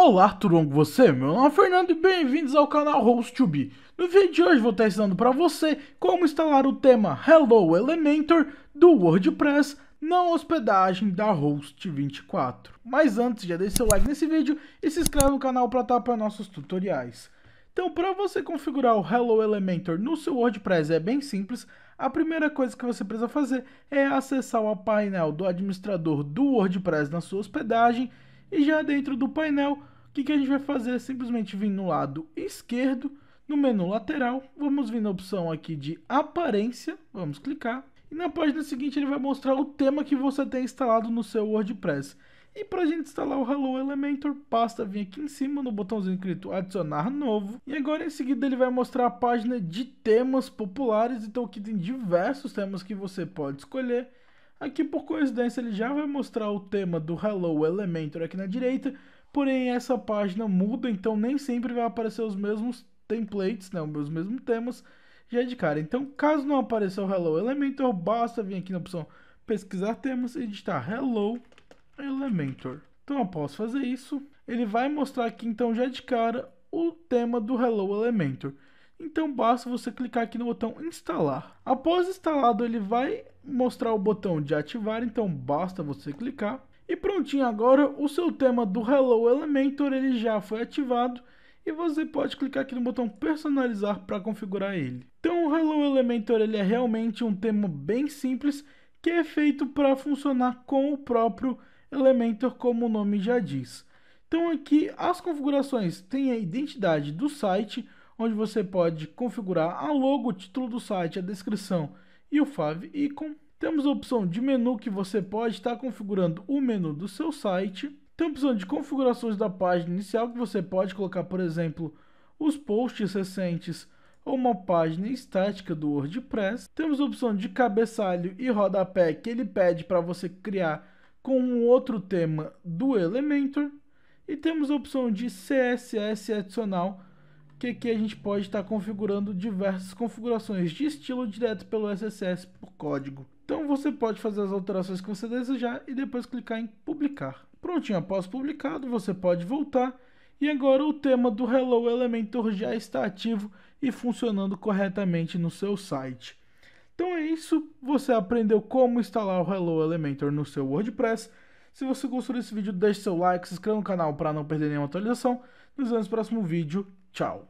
Olá, tudo bom com você? Meu nome é Fernando e bem-vindos ao canal Host Be. No vídeo de hoje vou estar ensinando para você como instalar o tema Hello Elementor do WordPress na hospedagem da Host24. Mas antes, já deixe seu like nesse vídeo e se inscreva no canal para estar para nossos tutoriais. Então, para você configurar o Hello Elementor no seu WordPress é bem simples. A primeira coisa que você precisa fazer é acessar o painel do administrador do WordPress na sua hospedagem e já dentro do painel, o que, que a gente vai fazer? É simplesmente vir no lado esquerdo, no menu lateral, vamos vir na opção aqui de aparência, vamos clicar. E na página seguinte ele vai mostrar o tema que você tem instalado no seu WordPress. E para a gente instalar o Hello Elementor, basta vir aqui em cima no botãozinho escrito adicionar novo. E agora em seguida ele vai mostrar a página de temas populares, então aqui tem diversos temas que você pode escolher. Aqui, por coincidência, ele já vai mostrar o tema do Hello Elementor aqui na direita, porém essa página muda, então nem sempre vai aparecer os mesmos templates, né, os mesmos temas já de cara. Então, caso não apareça o Hello Elementor, basta vir aqui na opção pesquisar temas e editar Hello Elementor. Então, após fazer isso, ele vai mostrar aqui, então, já de cara, o tema do Hello Elementor. Então basta você clicar aqui no botão instalar. Após instalado ele vai mostrar o botão de ativar, então basta você clicar. E prontinho, agora o seu tema do Hello Elementor ele já foi ativado e você pode clicar aqui no botão personalizar para configurar ele. Então o Hello Elementor ele é realmente um tema bem simples que é feito para funcionar com o próprio Elementor como o nome já diz. Então aqui as configurações tem a identidade do site, onde você pode configurar a logo, o título do site, a descrição e o Fav Icon. Temos a opção de menu que você pode estar configurando o menu do seu site. Tem a opção de configurações da página inicial que você pode colocar, por exemplo, os posts recentes ou uma página estática do WordPress. Temos a opção de cabeçalho e rodapé que ele pede para você criar com um outro tema do Elementor. E temos a opção de CSS adicional que aqui a gente pode estar configurando diversas configurações de estilo direto pelo SSS por código. Então você pode fazer as alterações que você desejar e depois clicar em publicar. Prontinho, após publicado você pode voltar e agora o tema do Hello Elementor já está ativo e funcionando corretamente no seu site. Então é isso, você aprendeu como instalar o Hello Elementor no seu WordPress. Se você gostou desse vídeo, deixe seu like, se inscreva no canal para não perder nenhuma atualização. Nos vemos no próximo vídeo. Tchau.